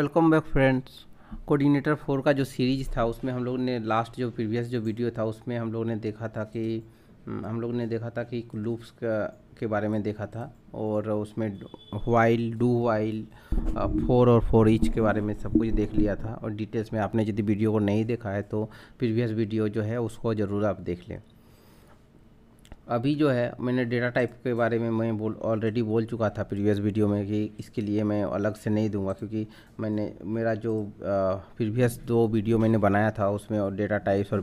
Welcome back friends coordinator four का जो series था उसमें हम लोग ने लास्ट जो प्रीवियस जो वीडियो था उसमें हम लोग ने देखा था कि हम्म, हम लोग ने देखा था कि लूप्स का के बारे में देखा था और उसमें वाइल डू वाइल फोर और फोर इच के बारे में सब कुछ देख लिया था और डिटेल्स में आपने यदि वीडियो को नहीं देखा है तो प्रीवियस वीडियो जो है उसको ज़रूर आप देख लें अभी जो है मैंने डेटा टाइप के बारे में मैं बोल ऑलरेडी बोल चुका था प्रीवियस वीडियो में कि इसके लिए मैं अलग से नहीं दूंगा क्योंकि मैंने मेरा जो प्रीवियस दो वीडियो मैंने बनाया था उसमें और डेटा टाइप्स और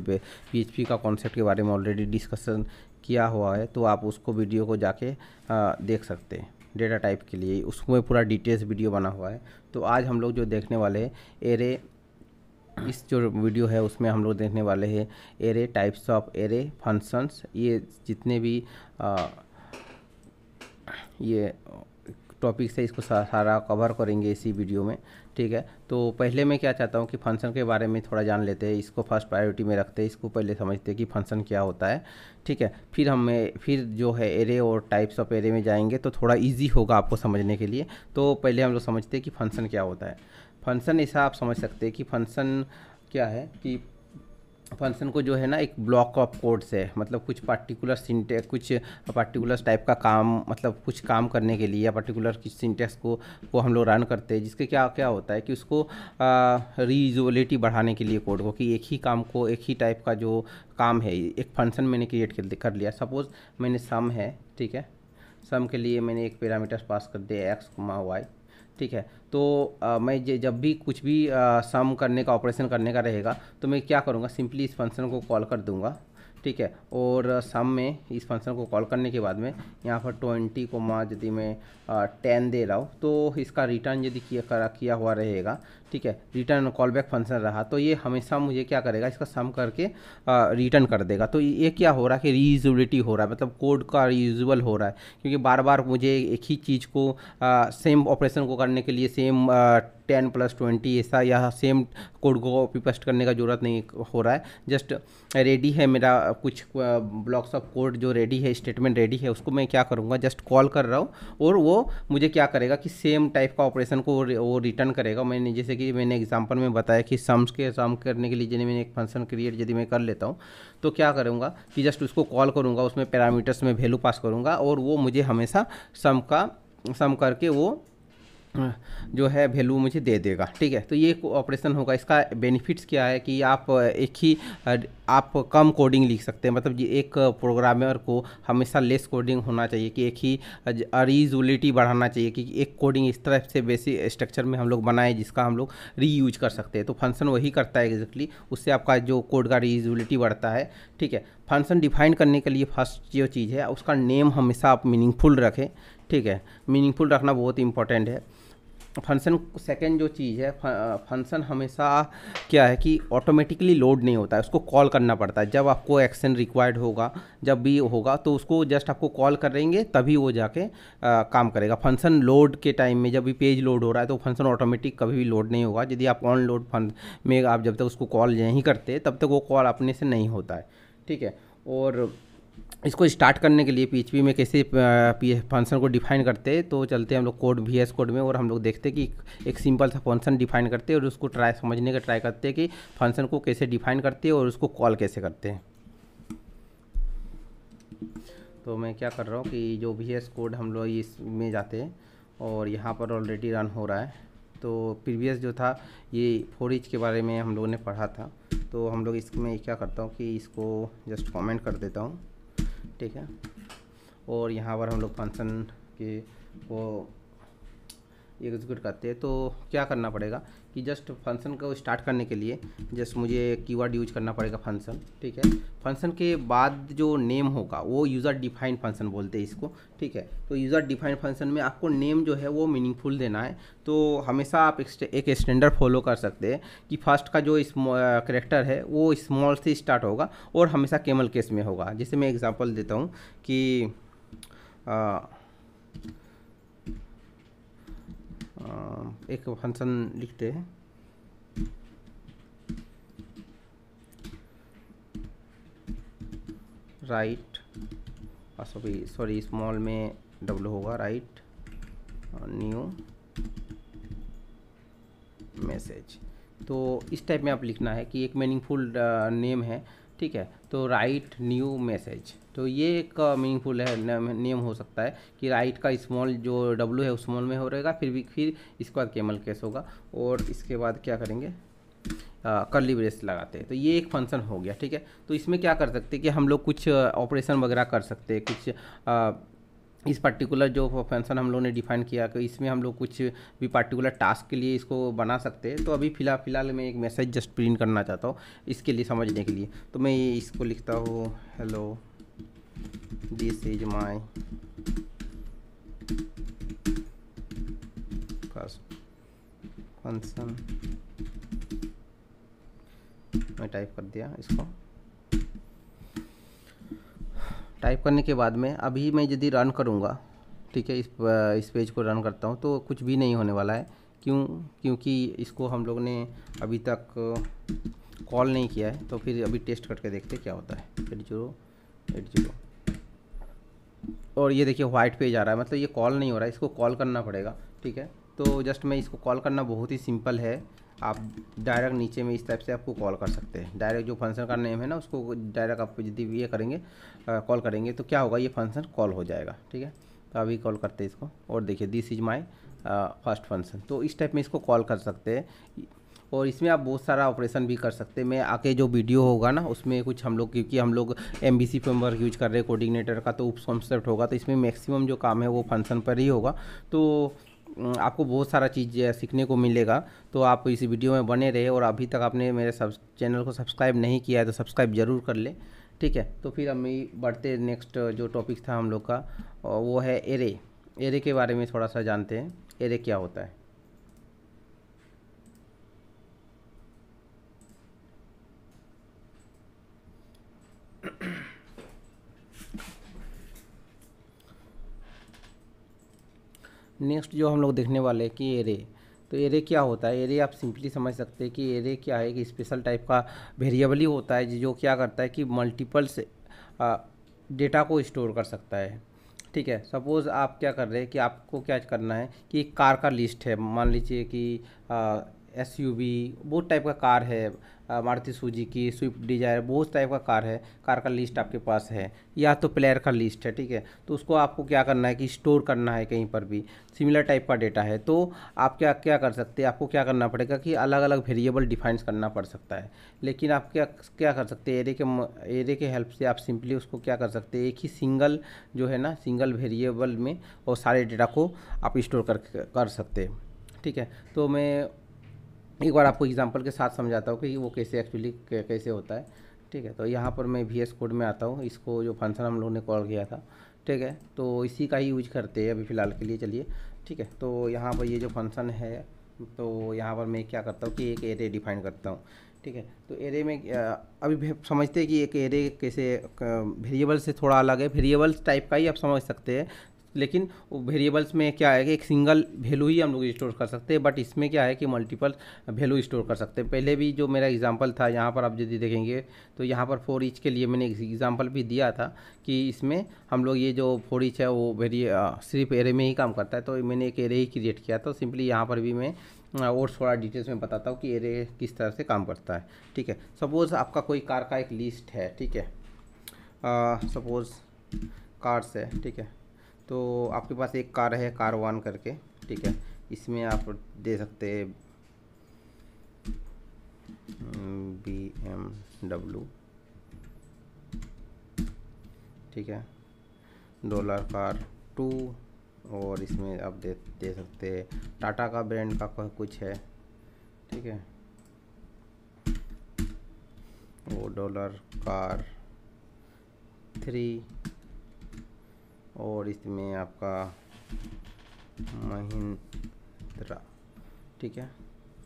पी का कॉन्सेप्ट के बारे में ऑलरेडी डिस्कसन किया हुआ है तो आप उसको वीडियो को जाके आ, देख सकते हैं डेटा टाइप के लिए उसमें पूरा डिटेल्स वीडियो बना हुआ है तो आज हम लोग जो देखने वाले एरे इस जो वीडियो है उसमें हम लोग देखने वाले हैं array types of array functions ये जितने भी आ, ये टॉपिक्स है इसको सारा कवर करेंगे इसी वीडियो में ठीक है तो पहले मैं क्या चाहता हूँ कि फंक्शन के बारे में थोड़ा जान लेते हैं इसको फर्स्ट प्रायोरिटी में रखते हैं इसको पहले समझते हैं कि फंक्शन क्या होता है ठीक है फिर हमें फिर जो है एरे और टाइप्स ऑफ एरे में जाएंगे तो थोड़ा ईजी होगा आपको समझने के लिए तो पहले हम लोग समझते हैं कि फंक्शन क्या होता है फंक्शन ऐसा आप समझ सकते हैं कि फंक्शन क्या है कि फंक्शन को जो है ना एक ब्लॉक ऑफ कोड्स है मतलब कुछ पार्टिकुलर सिंटे कुछ पार्टिकुलर टाइप का काम मतलब कुछ काम करने के लिए या पार्टिकुलर किस सिंटेक्स को को हम लोग रन करते हैं जिसके क्या क्या होता है कि उसको रीजोलिटी बढ़ाने के लिए कोड को कि एक ही काम को एक ही टाइप का जो काम है एक फंक्शन मैंने क्रिएट कर लिया सपोज़ मैंने सम है ठीक है सम के लिए मैंने एक पैरामीटर पास कर दिया एक्स कुमा वाई ठीक है तो आ, मैं जब भी कुछ भी सम करने का ऑपरेशन करने का रहेगा तो मैं क्या करूँगा सिंपली इस फंक्शन को कॉल कर दूँगा ठीक है और सम में इस फंक्शन को कॉल करने के बाद में यहाँ पर ट्वेंटी को माँ यदि मैं टेन दे रहा हूँ तो इसका रिटर्न यदि किया करा किया हुआ रहेगा ठीक है रिटर्न कॉल बैक फंक्शन रहा तो ये हमेशा मुझे क्या करेगा इसका सम करके रिटर्न कर देगा तो ये क्या हो रहा है कि रीयूजबिलिटी हो रहा है मतलब कोड का रीयूजल हो रहा है क्योंकि बार बार मुझे एक ही चीज़ को आ, सेम ऑपरेशन को करने के लिए सेम टेन प्लस ट्वेंटी ऐसा या सेम कोड को कॉपी पेस्ट करने का ज़रूरत नहीं हो रहा है जस्ट रेडी है मेरा कुछ ब्लॉक्स ऑफ कोड जो रेडी है स्टेटमेंट रेडी है उसको मैं क्या करूँगा जस्ट कॉल कर रहा हूँ और वो मुझे क्या करेगा कि सेम टाइप का ऑपरेशन को वो रिटर्न करेगा मैंने जैसे कि मैंने एग्जाम्पल में बताया कि सम्स के सम करने के लिए यदि मैंने एक फंक्शन क्रिएट यदि मैं कर लेता हूँ तो क्या करूँगा कि जस्ट उसको कॉल करूँगा उसमें पैरामीटर्स में वैल्यू पास करूँगा और वो मुझे हमेशा सम का सम करके वो जो है वैल्यू मुझे दे देगा ठीक है तो ये ऑपरेशन होगा इसका बेनिफिट्स क्या है कि आप एक ही आप कम कोडिंग लिख सकते हैं मतलब ये एक प्रोग्रामर को हमेशा लेस कोडिंग होना चाहिए कि एक ही रीजबिलिटी बढ़ाना चाहिए कि एक कोडिंग इस तरह से बेसिक स्ट्रक्चर में हम लोग बनाए जिसका हम लोग रीयूज कर सकते हैं तो फंक्शन वही करता है एग्जैक्टली उससे आपका जो कोड का रीयूजबिलिटी बढ़ता है ठीक है फंक्शन डिफाइन करने के लिए फर्स्ट जो चीज़ है उसका नेम हमेशा आप मीनिंगफुल रखें ठीक है मीनिंगफुल रखना बहुत इंपॉर्टेंट है फंक्शन सेकेंड जो चीज़ है फंक्शन हमेशा क्या है कि ऑटोमेटिकली लोड नहीं होता है उसको कॉल करना पड़ता है जब आपको एक्शन रिक्वायर्ड होगा जब भी होगा तो उसको जस्ट आपको कॉल करेंगे तभी वो जाके आ, काम करेगा फंक्शन लोड के टाइम में जब भी पेज लोड हो रहा है तो फंक्शन ऑटोमेटिक कभी भी लोड नहीं होगा यदि आप ऑन लोड फन में आप जब तक उसको कॉल नहीं करते तब तक वो कॉल अपने से नहीं होता है ठीक है और इसको स्टार्ट करने के लिए पी में कैसे पी फंक्शन को डिफाइन करते हैं तो चलते हैं हम लोग कोड वी कोड में और हम लोग देखते हैं कि एक सिंपल सा फंक्शन डिफाइन करते हैं और उसको ट्राई समझने का ट्राई करते हैं कि फंक्शन को कैसे डिफाइन करते हैं और उसको कॉल कैसे करते हैं तो मैं क्या कर रहा हूँ कि जो वी कोड हम लोग इसमें जाते हैं और यहाँ पर ऑलरेडी रन हो रहा है तो प्रीवियस जो था ये फोर इच के बारे में हम लोगों ने पढ़ा था तो हम लोग इसमें क्या करता हूँ कि इसको जस्ट कॉमेंट कर देता हूँ ठीक है और यहाँ पर हम लोग फंक्शन के वो एग्जीक्यूट करते हैं तो क्या करना पड़ेगा कि जस्ट फंक्शन को स्टार्ट करने के लिए जस्ट मुझे कीवर्ड यूज करना पड़ेगा फंक्शन ठीक है फंक्शन के बाद जो नेम होगा वो यूज़र डिफाइंड फंक्शन बोलते हैं इसको ठीक है तो यूज़र डिफाइंड फंक्शन में आपको नेम जो है वो मीनिंगफुल देना है तो हमेशा आप एक स्टैंडर्ड फॉलो कर सकते हैं कि फर्स्ट का जो करेक्टर है वो स्मॉल से स्टार्ट होगा और हमेशा केमल केस में होगा जैसे मैं एग्ज़ाम्पल देता हूँ कि आ, एक फंक्शन लिखते हैं राइट सॉरी सॉरी स्मॉल में डबल होगा राइट न्यू मैसेज तो इस टाइप में आप लिखना है कि एक मीनिंगफुल नेम है ठीक है तो राइट न्यू मैसेज तो ये एक मीनिंगफुल uh, है नियम हो सकता है कि राइट का स्मॉल जो डब्लू है स्मॉल में हो रहेगा फिर भी फिर इसके बाद केमल केस होगा और इसके बाद क्या करेंगे करली ब्रेस लगाते हैं तो ये एक फंक्शन हो गया ठीक है तो इसमें क्या कर सकते हैं कि हम लोग कुछ ऑपरेशन uh, वगैरह कर सकते हैं कुछ uh, इस पर्टिकुलर जो फंक्शन हम लोग ने डिफाइन किया कि इसमें हम लोग कुछ भी पर्टिकुलर टास्क के लिए इसको बना सकते हैं तो अभी फिलहाल फिलहाल मैं एक मैसेज जस्ट प्रिंट करना चाहता हूँ इसके लिए समझने के लिए तो मैं इसको लिखता हूँ hello this is my function मैं टाइप कर दिया इसको टाइप करने के बाद में अभी मैं यदि रन करूँगा ठीक है इस इस पेज को रन करता हूँ तो कुछ भी नहीं होने वाला है क्यों क्योंकि इसको हम लोग ने अभी तक कॉल नहीं किया है तो फिर अभी टेस्ट करके देखते क्या होता है एट जीरो एट जीरो और ये देखिए वाइट पेज आ रहा है मतलब ये कॉल नहीं हो रहा है इसको कॉल करना पड़ेगा ठीक है तो जस्ट मैं इसको कॉल करना बहुत ही सिंपल है आप डायरेक्ट नीचे में इस टाइप से आपको कॉल कर सकते हैं डायरेक्ट जो फंक्शन का नेम है ना उसको डायरेक्ट आप यदि ये करेंगे कॉल करेंगे तो क्या होगा ये फंक्शन कॉल हो जाएगा ठीक है तो अभी कॉल करते हैं इसको और देखिए this is my first function तो इस टाइप में इसको कॉल कर सकते हैं और इसमें आप बहुत सारा ऑपरेशन भी कर सकते हैं मैं आके जो वीडियो होगा ना उसमें कुछ हम लोग क्योंकि हम लोग M V C framework use कर रहे हैं कोऑर्डिनेटर का तो उप कॉन्सेप्ट होगा तो इसमें मैक्सिमम जो काम है वो फंक्शन पर ही होगा तो आपको बहुत सारा चीज़ सीखने को मिलेगा तो आप इस वीडियो में बने रहे और अभी तक आपने मेरे सब चैनल को सब्सक्राइब नहीं किया है तो सब्सक्राइब ज़रूर कर ले ठीक है तो फिर हम बढ़ते नेक्स्ट जो टॉपिक था हम लोग का वो है एरे एरे के बारे में थोड़ा सा जानते हैं एरे क्या होता है नेक्स्ट जो हम लोग देखने वाले हैं कि एरे तो एरे क्या होता है एरे आप सिंपली समझ सकते हैं कि एरे क्या है कि स्पेशल टाइप का वेरिएबल ही होता है जो क्या करता है कि मल्टीपल्स डेटा को स्टोर कर सकता है ठीक है सपोज़ आप क्या कर रहे हैं कि आपको क्या करना है कि एक कार का लिस्ट है मान लीजिए कि एस बहुत टाइप का कार है मारुति सूजी की स्विफ्ट डिजायर बहुत टाइप का कार है कार का लिस्ट आपके पास है या तो प्लेयर का लिस्ट है ठीक है तो उसको आपको क्या करना है कि स्टोर करना है कहीं पर भी सिमिलर टाइप का डेटा है तो आप क्या क्या कर सकते हैं आपको क्या करना पड़ेगा कि अलग अलग वेरिएबल डिफाइंस करना पड़ सकता है लेकिन आप क्या क्या कर सकते हैं एरे के एरे के हेल्प से आप सिंपली उसको क्या कर सकते हैं एक ही सिंगल जो है ना सिंगल वेरिएबल में और सारे डेटा को आप स्टोर कर कर सकते हैं ठीक है तो मैं एक बार आपको एग्जांपल के साथ समझाता हूँ कि वो कैसे एक्चुअली कैसे होता है ठीक है तो यहाँ पर मैं वी कोड में आता हूँ इसको जो फंक्शन हम लोगों ने कॉल किया था ठीक है तो इसी का ही यूज करते हैं अभी फ़िलहाल के लिए चलिए ठीक है तो यहाँ पर ये जो फंक्शन है तो यहाँ पर मैं क्या करता हूँ कि एक एरे डिफाइन करता हूँ ठीक है तो एरे में अभी समझते हैं कि एक एरे कैसे वेरिएबल से थोड़ा अलग है वेरिएबल्स टाइप का ही आप समझ सकते हैं लेकिन वेरिएबल्स में क्या है कि एक सिंगल वैल्यू ही हम लोग स्टोर कर सकते हैं बट इसमें क्या है कि मल्टीपल वैल्यू स्टोर कर सकते हैं पहले भी जो मेरा एग्जांपल था यहाँ पर आप यदि देखेंगे तो यहाँ पर फोर ईच के लिए मैंने एग्जांपल भी दिया था कि इसमें हम लोग ये जो फोर ईच है वो वेरी सिर्फ एरे में ही काम करता है तो मैंने एक एरे ही क्रिएट किया तो सिंपली यहाँ पर भी मैं और थोड़ा डिटेल्स में बताता हूँ कि एरे किस तरह से काम करता है ठीक है सपोज़ आपका कोई कार का एक लिस्ट है ठीक है सपोज़ कार्स है ठीक है तो आपके पास एक कार है कार वन करके ठीक है इसमें आप दे सकते हैं बी एम डब्लू ठीक है डॉलर कार टू और इसमें आप दे दे सकते हैं टाटा का ब्रांड का कुछ है ठीक है वो डॉलर कार थ्री और इसमें आपका महिंद्रा ठीक है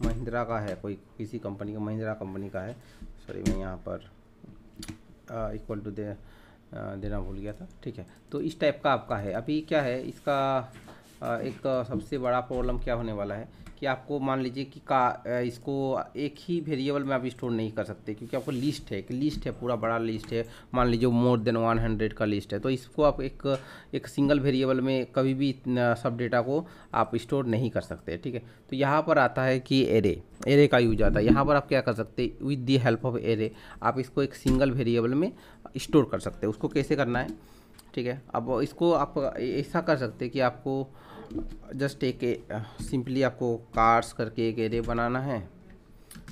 महिंद्रा का है कोई किसी कंपनी का महिंद्रा कंपनी का है सॉरी मैं यहाँ पर इक्वल टू दे देना भूल गया था ठीक है तो इस टाइप का आपका है अभी क्या है इसका आ, एक सबसे बड़ा प्रॉब्लम क्या होने वाला है कि आपको मान लीजिए कि का इसको एक ही वेरिएबल में आप स्टोर नहीं कर सकते क्योंकि आपको लिस्ट है एक लिस्ट है पूरा बड़ा लिस्ट है मान लीजिए मोर देन वन हंड्रेड का लिस्ट है तो इसको आप एक एक सिंगल वेरिएबल में कभी भी सब डेटा को आप स्टोर नहीं कर सकते ठीक है तो यहाँ पर आता है कि एरे एरे का यूज आता है यहाँ पर आप क्या कर सकते with the help of array आप इसको एक सिंगल वेरिएबल में स्टोर कर सकते हैं उसको कैसे करना है ठीक है अब इसको आप ऐसा कर सकते हैं कि आपको जस्ट एक सिंपली आपको कार्ड्स करके एक एरे बनाना है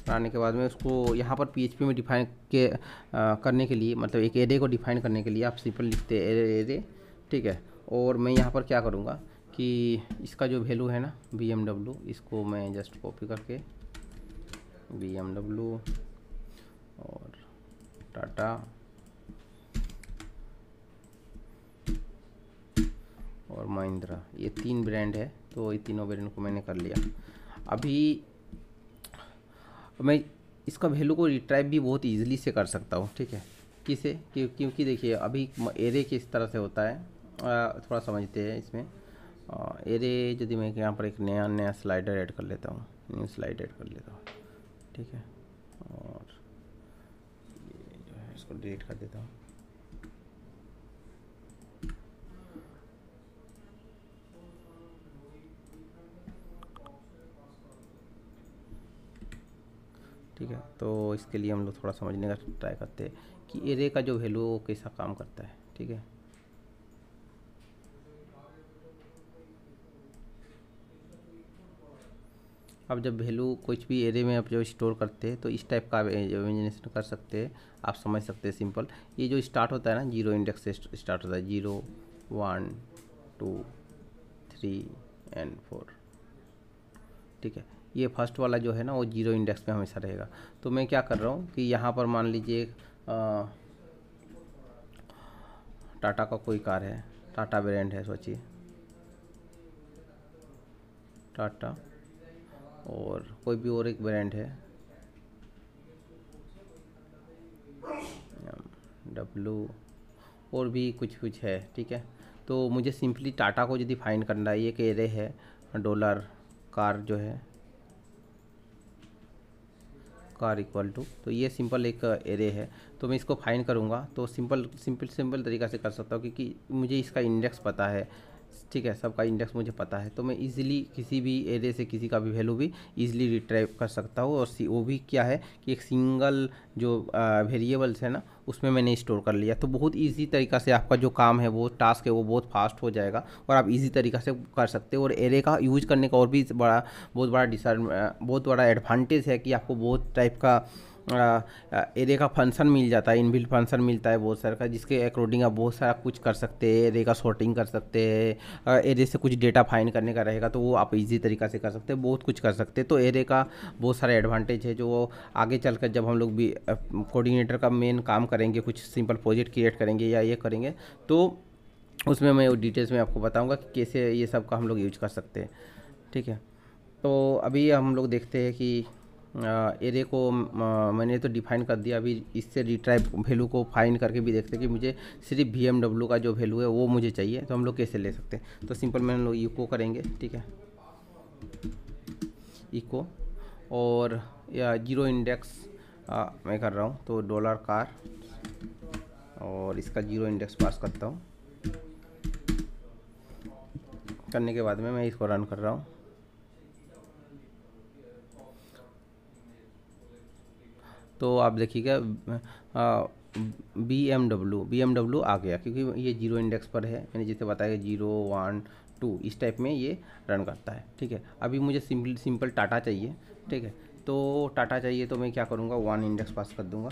बनाने के बाद में उसको यहाँ पर पीएचपी में डिफाइन के आ, करने के लिए मतलब एक एरे को डिफाइन करने के लिए आप सिंपल लिखते एरे एरे ठीक है और मैं यहाँ पर क्या करूँगा कि इसका जो वैल्यू है ना बी इसको मैं जस्ट कॉपी करके बी और टाटा और महिंद्रा ये तीन ब्रांड है तो ये तीनों ब्रांड को मैंने कर लिया अभी मैं इसका वैल्यू को रिट्राइव भी बहुत ईजिली से कर सकता हूँ ठीक है किसे क्यों, क्योंकि देखिए अभी एरे किस तरह से होता है थोड़ा समझते हैं इसमें एरे यदि मैं यहाँ पर एक नया नया स्लाइडर ऐड कर लेता हूँ न्यू स्लाइड ऐड कर लेता हूँ ठीक है और ये जो है इसको डिलीट कर देता हूँ ठीक है तो इसके लिए हम लोग थोड़ा समझने का ट्राई करते हैं कि एरे का जो वैल्यू वो कैसा काम करता है ठीक है आप जब वैल्यू कुछ भी एरे में आप जो स्टोर करते हैं तो इस टाइप का इमेजिनेशन कर सकते हैं आप समझ सकते हैं सिंपल ये जो स्टार्ट होता है ना जीरो इंडेक्स से स्टार्ट होता है zero one two three and four ठीक है ये फर्स्ट वाला जो है ना वो जीरो इंडेक्स में हमेशा रहेगा तो मैं क्या कर रहा हूँ कि यहाँ पर मान लीजिए टाटा का कोई कार है टाटा ब्रांड है सोचिए टाटा और कोई भी और एक ब्रांड है डब्लू और भी कुछ कुछ है ठीक है तो मुझे सिंपली टाटा को यदि फाइंड करना है ये कह रहे है डॉलर कार जो है ऑफ आर इक्वल टू तो ये सिंपल एक एरे है तो मैं इसको फाइंड करूँगा तो सिंपल सिंपल सिंपल तरीका से कर सकता हूँ क्योंकि मुझे इसका इंडेक्स पता है ठीक है सबका इंडेक्स मुझे पता है तो मैं इजीली किसी भी एरे से किसी का भी वैल्यू भी इजीली रिट्राइव कर सकता हूँ और सी वो भी क्या है कि एक सिंगल जो वेरिएबल्स है ना उसमें मैंने स्टोर कर लिया तो बहुत इजी तरीका से आपका जो काम है वो टास्क है वो बहुत फास्ट हो जाएगा और आप इजी तरीका से कर सकते हो और एरे का यूज करने का और भी बड़ा बहुत बड़ा डिस बहुत बड़ा एडवांटेज है कि आपको बहुत टाइप का एरे का फंक्शन मिल जाता है इनबिल्ट फंक्शन मिलता है बहुत सारा का जिसके अकॉर्डिंग आप बहुत सारा कुछ कर सकते हैं एरे का शॉर्टिंग कर सकते हैं एरे से कुछ डेटा फाइंड करने का रहेगा तो वो आप इजी तरीका से कर सकते हैं बहुत कुछ कर सकते हैं तो एरे का बहुत सारा एडवांटेज है जो आगे चल कर जब हम लोग भी कोऑर्डिनेटर का मेन काम करेंगे कुछ सिंपल प्रोजेक्ट क्रिएट करेंगे या ये करेंगे तो उसमें मैं डिटेल्स में आपको बताऊँगा कि कैसे ये सब का हम लोग यूज कर सकते हैं ठीक है तो अभी हम लोग देखते हैं कि एरे को मैंने तो डिफाइन कर दिया अभी इससे रिट्राइव वैल्यू को फाइन करके भी देखते हैं कि मुझे सिर्फ बी का जो वैल्यू है वो मुझे चाहिए तो हम लोग कैसे ले सकते हैं तो सिंपल मैंने लोग इको करेंगे ठीक है इको और या जीरो इंडेक्स आ, मैं कर रहा हूँ तो डॉलर कार और इसका जीरो इंडेक्स पास करता हूँ करने के बाद में मैं इसको रन कर रहा हूँ तो आप देखिएगा B M W B M W आ गया क्योंकि ये जीरो इंडेक्स पर है मैंने जैसे बताया जीरो वन टू इस टाइप में ये रन करता है ठीक है अभी मुझे सिंपल सिंपल टाटा चाहिए ठीक है तो टाटा चाहिए तो मैं क्या करूँगा वन इंडेक्स पास कर दूँगा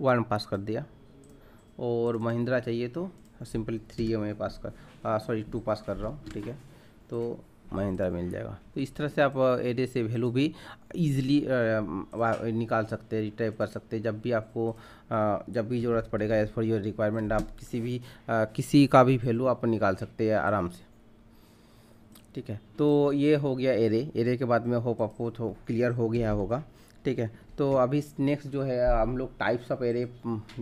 वन पास कर दिया और महिंद्रा चाहिए तो सिंपल थ्री मैं पास कर सॉरी टू पास कर रहा हूँ ठीक है तो हाँ। महिंद्रा मिल जाएगा तो इस तरह से आप एरे से वैल्यू भी ईजिली निकाल सकते हैं टाइप कर सकते हैं जब भी आपको जब भी ज़रूरत पड़ेगा एज़ फॉर योर रिक्वायरमेंट आप किसी भी किसी का भी वैल्यू आप निकाल सकते हैं आराम से ठीक है तो ये हो गया एरे एरे के बाद में होप आपको क्लियर हो गया होगा ठीक है तो अभी नेक्स्ट जो है हम लोग टाइप्स ऑफ एरे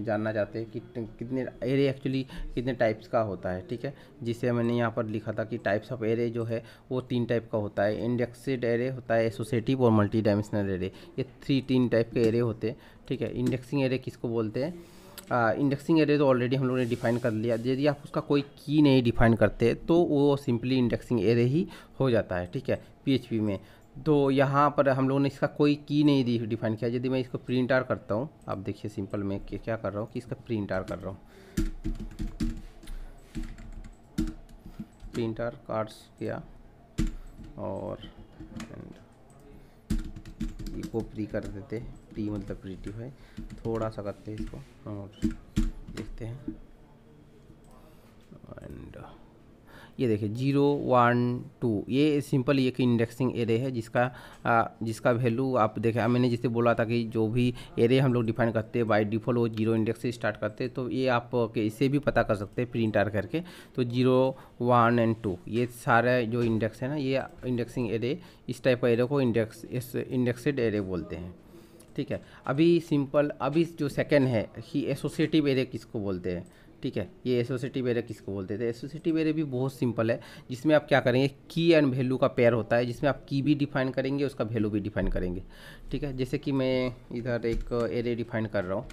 जानना चाहते हैं कि कितने एरे एक्चुअली कितने टाइप्स का होता है ठीक है जिसे मैंने यहाँ पर लिखा था कि टाइप्स ऑफ एरे जो है वो तीन टाइप का होता है इंडेक्सड एरे होता है एसोसिएटिव और मल्टी डायमेंशनल एरे ये थ्री तीन टाइप के एरे होते हैं ठीक है इंडेक्सिंग एरे किसको बोलते हैं इंडेक्सिंग एरे तो ऑलरेडी हम लोगों ने डिफाइन कर लिया यदि आप उसका कोई की नहीं डिफाइन करते तो वो सिंपली इंडेक्सिंग एरे ही हो जाता है ठीक है पीएचपी में तो यहाँ पर हम लोगों ने इसका कोई की नहीं दी डिफाइन किया यदि मैं इसको प्रिंट आर करता हूँ आप देखिए सिंपल मैं क्या कर रहा हूँ कि इसका प्रिंट आर कर रहा हूँ प्रिंट आर कार्ड्स किया और इको प्री कर देते प्री मतलब प्रीटिव है थोड़ा सा करते हैं इसको और देखते हैं ये देखिए जीरो वन टू ये सिंपल एक इंडेक्सिंग एरे है जिसका आ, जिसका वैल्यू आप देखें मैंने जैसे बोला था कि जो भी एरे हम लोग डिफाइन करते हैं बाई डिफॉल्ट वो जीरो इंडेक्स से स्टार्ट करते हैं तो ये आप के इसे भी पता कर सकते हैं प्रिंट आर करके तो जीरो वन एंड टू ये सारे जो इंडेक्स है ना ये इंडेक्सिंग एरे इस टाइप का एरे को इंडेक्स इस इंडेक्सेड एरे बोलते हैं ठीक है अभी सिंपल अभी जो सेकेंड है ही एसोसिएटिव एरे किसको बोलते हैं ठीक है ये एसोसिटी मेरे किसको बोलते थे एसोसिटी मेरे भी बहुत सिंपल है जिसमें आप क्या करेंगे की एंड वैल्यू का पेयर होता है जिसमें आप की भी डिफाइन करेंगे उसका वैल्यू भी डिफाइन करेंगे ठीक है जैसे कि मैं इधर एक एरे डिफाइन कर रहा हूँ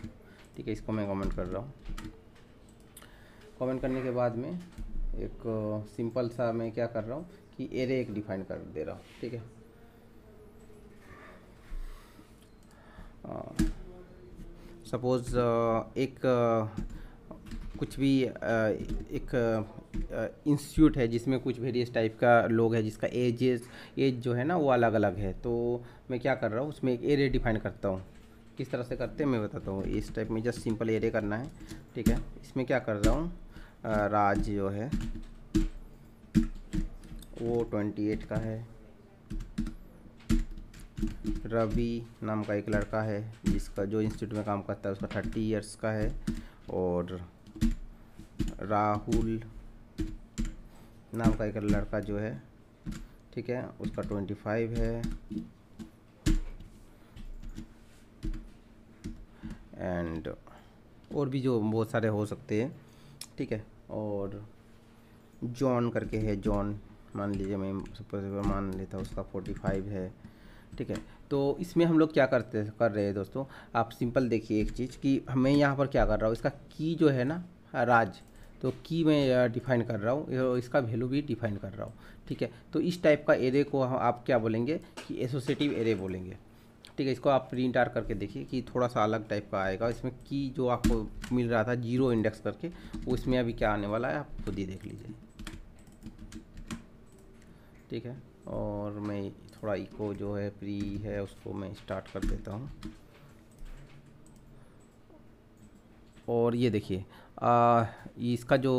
ठीक है इसको मैं कमेंट कर रहा हूँ कमेंट करने के बाद में एक सिंपल सा मैं क्या कर रहा हूँ कि एरे एक डिफाइन कर दे रहा हूँ ठीक है सपोज़ हाँ, एक कुछ भी एक इंस्टीट्यूट है जिसमें कुछ वेरियस टाइप का लोग है जिसका एजेस एज जो है ना वो अलग अलग है तो मैं क्या कर रहा हूँ उसमें एक एरिया डिफाइन करता हूँ किस तरह से करते हैं मैं बताता हूँ इस टाइप में जस्ट सिंपल एरिया करना है ठीक है इसमें क्या कर रहा हूँ राज जो है वो ट्वेंटी एट का है रवि नाम का एक लड़का है जिसका जो इंस्टीट्यूट में काम करता है उसका थर्टी ईयर्स का है और राहुल नाम का एक लड़का जो है ठीक है उसका ट्वेंटी फाइव है एंड और भी जो बहुत सारे हो सकते हैं ठीक है और जॉन करके है जॉन मान लीजिए मैं सपोज मान लेता हूँ उसका फोर्टी फाइव है ठीक है तो इसमें हम लोग क्या करते कर रहे हैं दोस्तों आप सिंपल देखिए एक चीज़ कि मैं यहाँ पर क्या कर रहा हूँ इसका की जो है ना राज तो की मैं डिफाइन कर रहा हूँ इसका वैल्यू भी डिफाइन कर रहा हूँ ठीक है तो इस टाइप का एरे को हम आप क्या बोलेंगे कि एसोसिएटिव एरे बोलेंगे ठीक है इसको आप प्रिंट आर करके देखिए कि थोड़ा सा अलग टाइप का आएगा इसमें की जो आपको मिल रहा था जीरो इंडेक्स करके वो इसमें अभी क्या आने वाला है आप खुद ही देख लीजिए ठीक है और मैं थोड़ा इको जो है प्री है उसको मैं स्टार्ट कर देता हूँ और ये देखिए इसका जो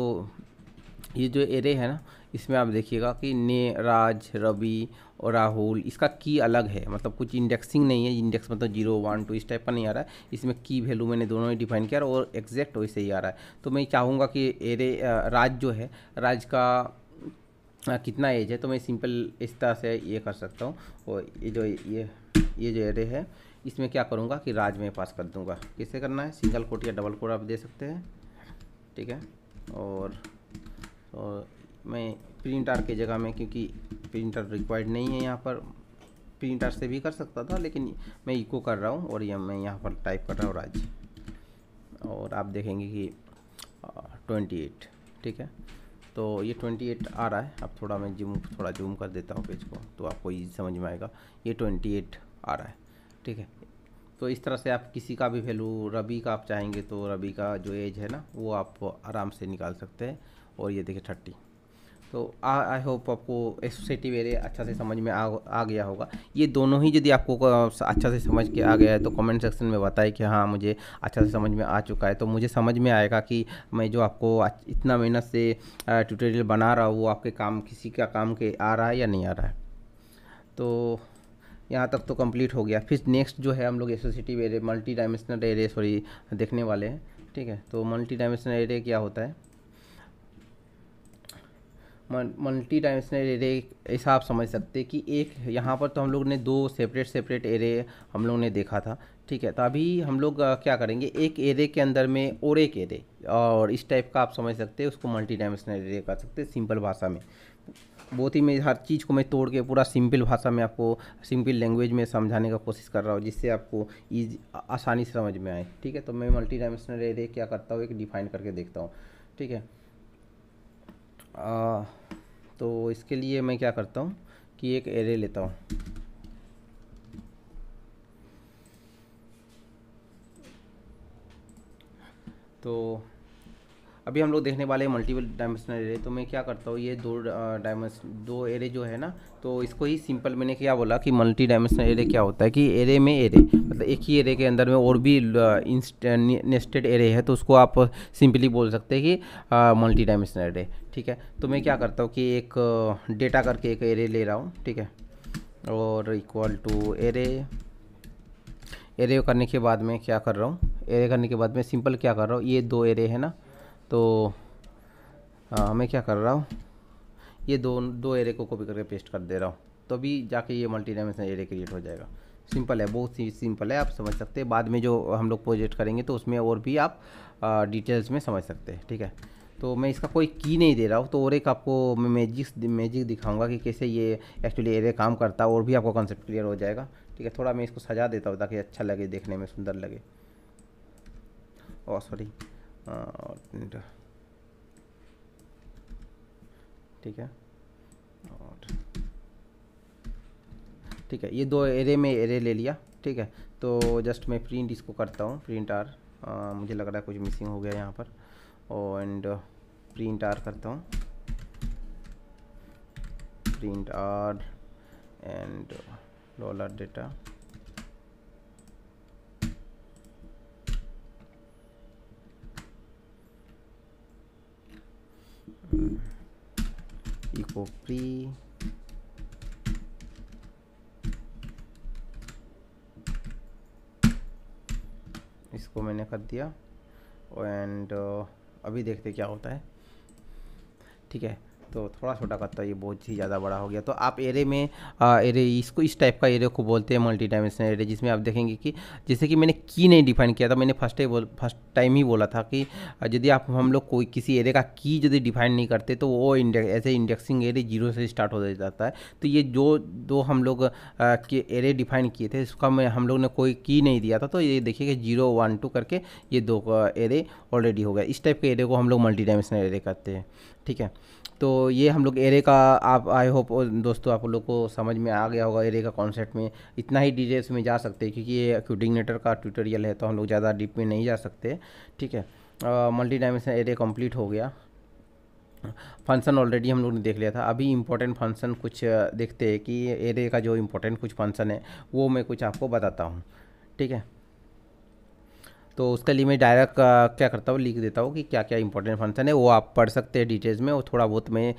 ये जो एरे है ना इसमें आप देखिएगा कि ने राज रवि और राहुल इसका की अलग है मतलब कुछ इंडेक्सिंग नहीं है इंडेक्स मतलब जीरो वन टू इस टाइप का नहीं आ रहा है इसमें की वैल्यू मैंने दोनों ही डिफाइन किया और एग्जैक्ट वैसे ही आ रहा है तो मैं चाहूँगा कि एरे राज जो है राज का आ, कितना एज है तो मैं सिंपल इस तरह से ये कर सकता हूँ और ये जो ये ये जो एरे है इसमें क्या करूँगा कि राज में पास कर दूँगा कैसे करना है सिंगल कोट या डबल कोट आप दे सकते हैं ठीक है और तो मैं प्रिंटर के जगह में क्योंकि प्रिंटर रिक्वायर्ड नहीं है यहाँ पर प्रिंटर से भी कर सकता था लेकिन मैं इको कर रहा हूँ और यह मैं यहाँ पर टाइप कर रहा हूँ राज और आप देखेंगे कि ट्वेंटी एट ठीक है तो ये ट्वेंटी एट आ रहा है अब थोड़ा मैं जूम थोड़ा जूम कर देता हूँ पेज को तो आपको ये समझ में आएगा ये ट्वेंटी एट आ रहा है ठीक है तो इस तरह से आप किसी का भी वैल्यू रबी का आप चाहेंगे तो रबी का जो एज है ना वो आप आराम से निकाल सकते हैं और ये देखिए थर्टी तो आई होप आपको एसोसिएटिव एरिया अच्छा से समझ में आ, आ गया होगा ये दोनों ही यदि आपको अच्छा से समझ के आ गया है तो कमेंट सेक्शन में बताएं कि हाँ मुझे अच्छा से समझ में आ चुका है तो मुझे समझ में आएगा कि मैं जो आपको इतना मेहनत से ट्यूटोरियल बना रहा हूँ वो आपके काम किसी का काम के आ रहा है या नहीं आ रहा है तो यहाँ तक तो कंप्लीट हो गया फिर नेक्स्ट जो है हम लोग associative array multi dimensional array sorry देखने वाले हैं ठीक है तो मल्टी डायमेंशनल एरे क्या होता है मल्टी डायमेंशनल एरे ऐसा आप समझ सकते हैं कि एक यहाँ पर तो हम लोग ने दो सेपरेट सेपरेट एरे हम लोग ने देखा था ठीक है तो अभी हम लोग क्या करेंगे एक एरे के अंदर में और एक एरे और इस टाइप का आप समझ सकते हैं उसको मल्टी डायमेंशनल एरे कर सकते हैं सिंपल भाषा में बहुत ही मैं हर चीज़ को मैं तोड़ के पूरा सिंपल भाषा में आपको सिंपल लैंग्वेज में समझाने का कोशिश कर रहा हूँ जिससे आपको ईज आसानी से समझ में आए ठीक है तो मैं मल्टी डायमेंशनल एरे क्या करता हूँ एक डिफाइन करके देखता हूँ ठीक है आ, तो इसके लिए मैं क्या करता हूँ कि एक एरे लेता हूँ तो अभी हम लोग देखने वाले हैं मल्टीपल डायमेंशनल एरे तो मैं क्या करता हूँ ये दो डायमेंस दो एरे जो है ना तो इसको ही सिंपल मैंने क्या बोला कि मल्टी डायमेंशनल एरे क्या होता है कि एरे में एरे मतलब एक ही एरे के अंदर में और भी नेस्टेड एरे है तो उसको आप सिंपली बोल सकते हैं कि मल्टी डायमेंशनल एरे ठीक है तो मैं क्या करता हूँ कि एक डेटा करके एक एरे ले रहा हूँ ठीक है और इक्वल टू एरे एरे करने के बाद मैं क्या कर रहा हूँ एरे करने के बाद मैं सिंपल क्या कर रहा हूँ ये दो एरे है ना तो आ, मैं क्या कर रहा हूँ ये दो दो एरे को कॉपी करके पेस्ट कर दे रहा हूँ तो अभी जाके ये मल्टी डायमेंशनल एरे क्रिएट हो जाएगा सिंपल है बहुत सी सिंपल है आप समझ सकते हैं बाद में जो हम लोग प्रोजेक्ट करेंगे तो उसमें और भी आप आ, डिटेल्स में समझ सकते हैं ठीक है तो मैं इसका कोई की नहीं दे रहा हूँ तो और एक आपको मैं मैजिक मैजिक दिखाऊंगा कि कैसे ये एक्चुअली एरे काम करता है और भी आपको कॉन्सेप्ट क्लियर हो जाएगा ठीक है थोड़ा मैं इसको सजा देता हूँ ताकि अच्छा लगे देखने में सुंदर लगे ओ oh, सॉरी हाँ, और ठीक है और ठीक है ये दो एरे में एरे ले लिया ठीक है तो जस्ट मैं प्रिंट इसको करता हूँ प्रिंट आर मुझे लग रहा है कुछ मिसिंग हो गया यहाँ पर और एंड प्रिंट आर करता हूँ print R and dollar data equal p इसको मैंने कर दिया एंड uh, अभी देखते क्या होता है ठीक है तो थोड़ा छोटा करता है ये बहुत ही ज़्यादा बड़ा हो गया तो आप एरे में आ, एरे इसको इस टाइप का एरे को बोलते हैं मल्टी डायमेंशनल एरे जिसमें आप देखेंगे कि जैसे कि मैंने की नहीं डिफाइन किया था मैंने फर्स्ट टाइम बोल फर्स्ट टाइम ही बोला था कि यदि आप हम लोग कोई किसी एरे का की यदि डिफाइन नहीं करते तो वो इंडेक्स ऐसे इंडेक्सिंग एरे जीरो से स्टार्ट हो जाता है तो ये जो दो हम लोग के एरे डिफाइन किए थे इसका हम लोग ने कोई की नहीं दिया था तो ये देखिए कि जीरो वन टू करके ये दो एरे ऑलरेडी हो गया इस टाइप के एरे को हम लोग मल्टी डायमेंशनल एरे करते हैं ठीक है तो ये हम लोग एरे का आप आई होप दोस्तों आप लोग को समझ में आ गया होगा एरे का कॉन्सेप्ट में इतना ही डिटेल्स में जा सकते हैं क्योंकि ये क्यूडिंगनेटर का ट्यूटोरियल है तो हम लोग ज़्यादा डीप में नहीं जा सकते ठीक है मल्टी डायमेंशन एरे कंप्लीट हो गया फंक्शन ऑलरेडी हम लोग ने देख लिया था अभी इम्पोर्टेंट फंक्शन कुछ देखते हैं कि एरे का जो इम्पोर्टेंट कुछ फंक्शन है वो मैं कुछ आपको बताता हूँ ठीक है तो उसके लिए मैं डायरेक्ट क्या करता हूँ लिख देता हूँ कि क्या क्या इंपॉर्टेंट फंक्शन है वो आप पढ़ सकते हैं डिटेल्स में और थोड़ा बहुत मैं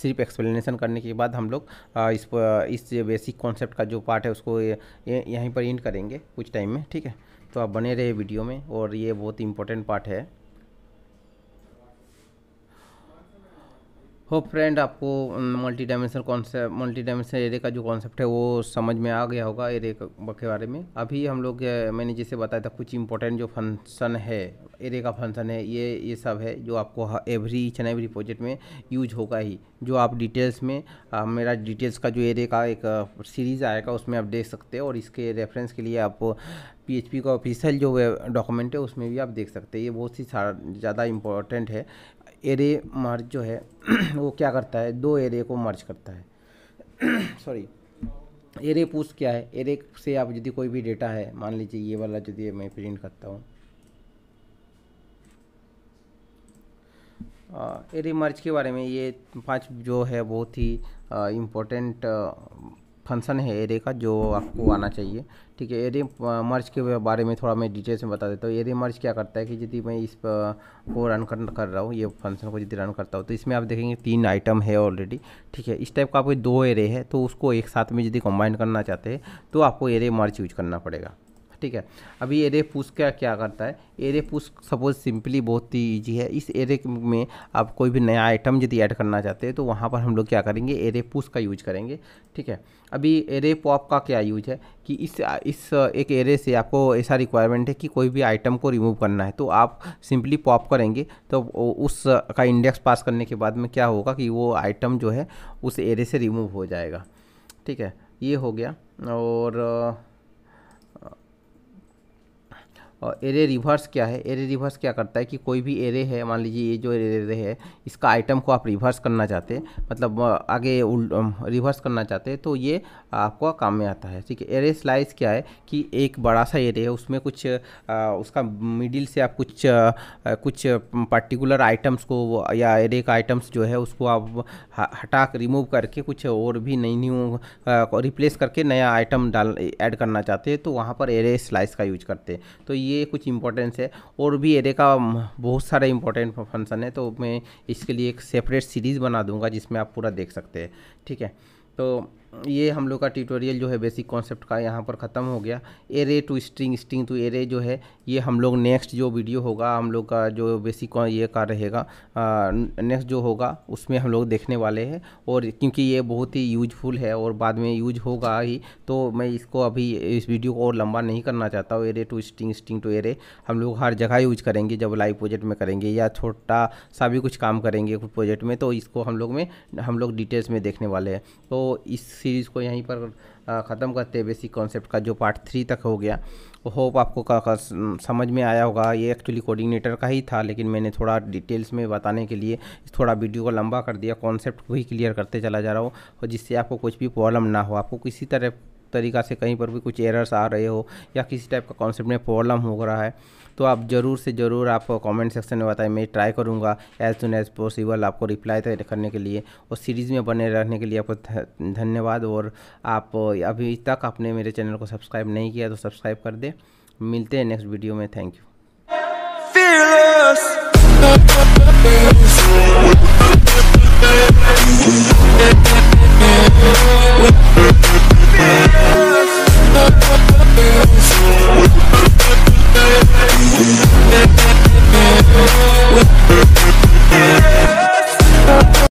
सिर्फ एक्सप्लेनेशन करने के बाद हम लोग इस इस बेसिक कॉन्सेप्ट का जो पार्ट है उसको यहीं पर इंड करेंगे कुछ टाइम में ठीक है तो आप बने रहे वीडियो में और ये बहुत इंपॉर्टेंट पार्ट है हो फ्रेंड आपको multi dimensional concept multi dimensional array का जो कॉन्सेप्ट है वो समझ में आ गया होगा एरे के बारे में अभी हम लोग मैंने जैसे बताया था कुछ इंपॉर्टेंट जो फंक्शन है एरे का फंक्शन है ये ये सब है जो आपको every each and every project में यूज होगा ही जो आप डिटेल्स में आ, मेरा डिटेल्स का जो एरे का एक सीरीज़ आएगा उसमें आप देख सकते हो और इसके रेफरेंस के लिए आप पीएचपी का ऑफिशियल जो डॉक्यूमेंट है उसमें भी आप देख सकते हैं ये बहुत सी ज़्यादा इम्पोर्टेंट है एरे मर्ज जो है वो क्या करता है दो एरे को मर्ज करता है सॉरी एरे पुश क्या है एरे से आप यदि कोई भी डेटा है मान लीजिए ये वाला यदि मैं प्रिंट करता हूँ एरे मर्ज के बारे में ये पांच जो है बहुत ही इम्पोर्टेंट फंक्शन है एरे का जो आपको आना चाहिए ठीक है एरे मर्ज के बारे में थोड़ा मैं डिटेल्स में बता देता हूँ एरे मर्ज क्या करता है कि यदि मैं इस को रन कर, कर रहा हूँ ये फंक्शन को यदि रन करता हूँ तो इसमें आप देखेंगे तीन आइटम है ऑलरेडी ठीक है इस टाइप का आपके दो एरे है तो उसको एक साथ में यदि कंबाइन करना चाहते हैं तो आपको एरे मर्ज यूज करना पड़ेगा ठीक है अभी एरे पुश का क्या करता है एरे पुश सपोज सिंपली बहुत ही ईजी है इस एरे में आप कोई भी नया आइटम यदि ऐड करना चाहते हैं तो वहाँ पर हम लोग क्या करेंगे एरे पुश का यूज करेंगे ठीक है अभी एरे पॉप का क्या यूज है कि इस इस एक एरे से आपको ऐसा रिक्वायरमेंट है कि कोई भी आइटम को रिमूव करना है तो आप सिंपली पॉप करेंगे तो उस का इंडेक्स पास करने के बाद में क्या होगा कि वो आइटम जो है उस एरे से रिमूव हो जाएगा ठीक है ये हो गया और और एरे रिवर्स क्या है एरे रिवर्स क्या करता है कि कोई भी एरे है मान लीजिए ये जो एरे है इसका आइटम को आप रिवर्स करना चाहते हैं मतलब आगे रिवर्स करना चाहते हैं तो ये आपको काम में आता है ठीक है एरे स्लाइस क्या है कि एक बड़ा सा एरे है उसमें कुछ आ, उसका मिडिल से आप कुछ आ, कुछ पर्टिकुलर आइटम्स को या एरे का आइटम्स जो है उसको आप हटा रिमूव करके कुछ और भी नई न्यू रिप्लेस करके नया आइटम डाल ऐड करना चाहते हैं तो वहाँ पर एरे स्लाइस का यूज करते हैं तो ये ये कुछ इंपॉर्टेंस है और भी एरे का बहुत सारा इंपॉर्टेंट फंक्शन है तो मैं इसके लिए एक सेपरेट सीरीज़ बना दूंगा जिसमें आप पूरा देख सकते हैं ठीक है तो ये हम लोग का ट्यूटोरियल जो है बेसिक कॉन्सेप्ट का यहाँ पर ख़त्म हो गया array to string string to array जो है ये हम लोग नेक्स्ट जो वीडियो होगा हम लोग का जो बेसिक ये का रहेगा नेक्स्ट जो होगा उसमें हम लोग देखने वाले हैं और क्योंकि ये बहुत ही यूजफुल है और बाद में यूज होगा ही तो मैं इसको अभी इस वीडियो को और लंबा नहीं करना चाहता हूँ array to string string to array हम लोग हर जगह यूज करेंगे जब लाइव प्रोजेक्ट में करेंगे या छोटा सा भी कुछ काम करेंगे प्रोजेक्ट में तो इसको हम लोग में हम लोग डिटेल्स में देखने वाले हैं तो इस सीरीज़ को यहीं पर ख़त्म करते हैं बेसिक कॉन्सेप्ट का जो पार्ट थ्री तक हो गया होप आपको का, का समझ में आया होगा ये एक्चुअली कोऑर्डिनेटर का ही था लेकिन मैंने थोड़ा डिटेल्स में बताने के लिए थोड़ा वीडियो को लंबा कर दिया कॉन्सेप्ट को ही क्लियर करते चला जा रहा हूँ और जिससे आपको कुछ भी प्रॉब्लम ना हो आपको किसी तरह तरीका से कहीं पर भी कुछ एरर्स आ रहे हो या किसी टाइप का कॉन्सेप्ट में प्रॉब्लम हो रहा है तो आप ज़रूर से ज़रूर आप कमेंट सेक्शन में बताएं मैं ट्राई करूँगा एज सुन एज पॉसिबल आपको रिप्लाई करने के लिए और सीरीज़ में बने रहने के लिए आपको धन्यवाद और आप अभी तक आपने मेरे चैनल को सब्सक्राइब नहीं किया तो सब्सक्राइब कर दें मिलते हैं नेक्स्ट वीडियो में थैंक यू Yeah.